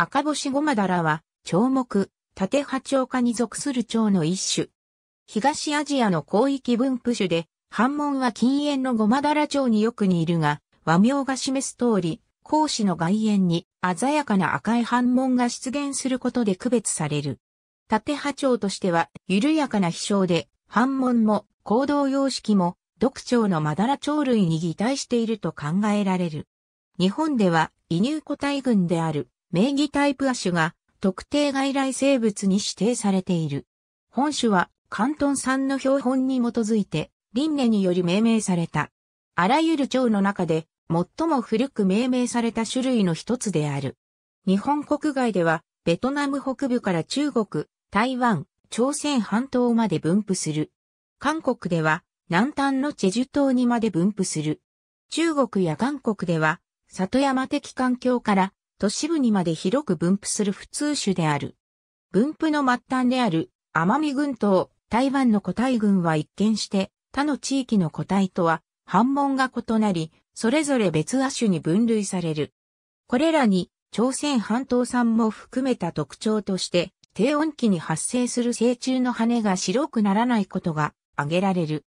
赤星ゴマダラは、長木、縦波長科に属する蝶の一種。東アジアの広域分布種で、反門は近縁のゴマダラ蝶によく似るが、和名が示す通り、孔子の外縁に鮮やかな赤い反門が出現することで区別される。縦波長としては緩やかな飛翔で、反門も行動様式も、独蝶のマダラ蝶類に擬態していると考えられる。日本では、移入個体群である名義タイプ亜種が特定外来生物に指定されている。本種は関東産の標本に基づいて、輪廻により命名された。あらゆる蝶の中で最も古く命名された種類の一つである。日本国外では、ベトナム北部から中国、台湾、朝鮮半島まで分布する。韓国では、南端のチェジュ島にまで分布する。中国や韓国では、里山的環境から都市部にまで広く分布する普通種である。分布の末端である奄美群島、台湾の個体群は一見して他の地域の個体とは反問が異なり、それぞれ別亜種に分類される。これらに朝鮮半島産も含めた特徴として低温期に発生する成虫の羽が白くならないことが挙げられる。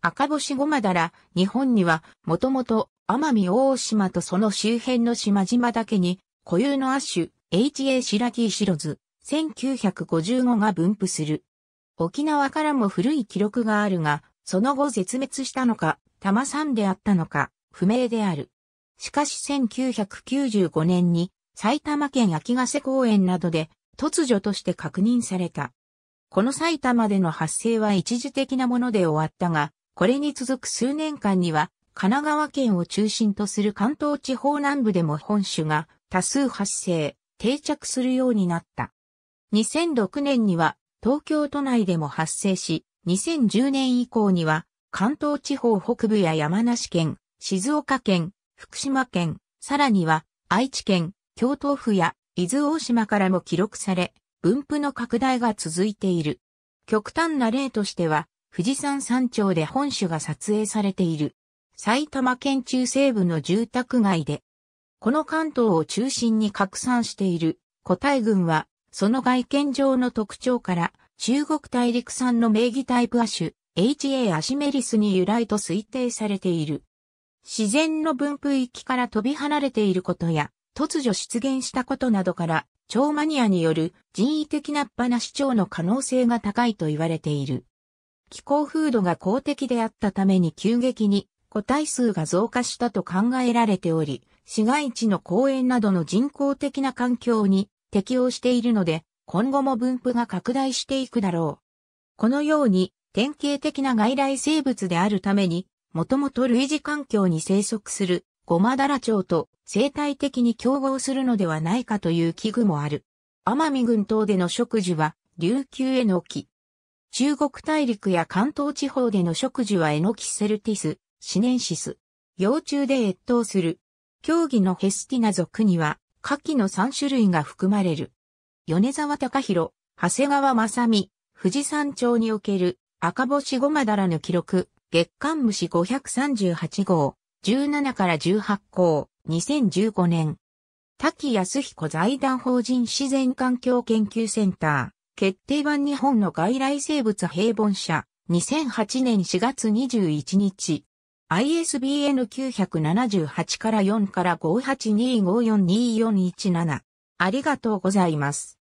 赤星ゴマダラ、日本にはもともと奄美大島とその周辺の島々だけに固有の亜種、H.A. シラキーシロズ、1955が分布する。沖縄からも古い記録があるが、その後絶滅したのか、玉マであったのか、不明である。しかし1995年に埼玉県秋ヶ瀬公園などで突如として確認された。この埼玉での発生は一時的なもので終わったが、これに続く数年間には神奈川県を中心とする関東地方南部でも本種が多数発生、定着するようになった。2006年には東京都内でも発生し、2010年以降には関東地方北部や山梨県、静岡県、福島県、さらには愛知県、京都府や伊豆大島からも記録され、分布の拡大が続いている。極端な例としては、富士山山頂で本種が撮影されている。埼玉県中西部の住宅街でこの関東を中心に拡散している個体群は、その外見上の特徴から、中国大陸産の名義タイプ亜種、HA アシメリスに由来と推定されている。自然の分布域から飛び離れていることや、突如出現したことなどから、超マニアによる人為的なっぱなし蝶の可能性が高いと言われている。気候風土が公的であったために急激に個体数が増加したと考えられており、市街地の公園などの人工的な環境に適応しているので、今後も分布が拡大していくだろう。このように、典型的な外来生物であるために、もともと類似環境に生息するゴマダラチョウと生態的に競合するのではないかという危惧もある。奄美群島での植樹は琉球エノキ。中国大陸や関東地方での植樹はエノキセルティス、シネンシス。幼虫で越冬する競技のヘスティナ族には、下記の3種類が含まれる。米沢隆弘、長谷川正美、富士山町における赤星ごまだらぬ記録、月刊虫538号、17から18項、2015年。滝康彦財団法人自然環境研究センター、決定版日本の外来生物平凡社、2008年4月21日。ISBN 978から4から582542417。ありがとうございます。